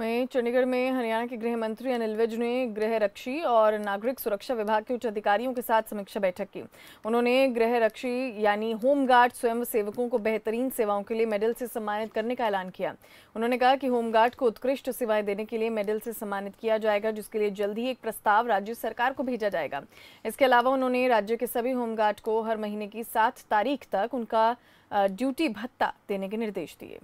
वहीं चंडीगढ़ में हरियाणा के गृह मंत्री अनिल विज ने गृह रक्षी और नागरिक सुरक्षा विभाग के उच्च अधिकारियों के साथ समीक्षा बैठक की उन्होंने गृह रक्षी यानी होमगार्ड स्वयं सेवकों को बेहतरीन सेवाओं के लिए मेडल से सम्मानित करने का ऐलान किया उन्होंने कहा कि होमगार्ड को उत्कृष्ट सेवाएं देने के लिए मेडल से सम्मानित किया जाएगा जिसके लिए जल्द ही एक प्रस्ताव राज्य सरकार को भेजा जाएगा इसके अलावा उन्होंने राज्य के सभी होमगार्ड को हर महीने की सात तारीख तक उनका ड्यूटी भत्ता देने के निर्देश दिए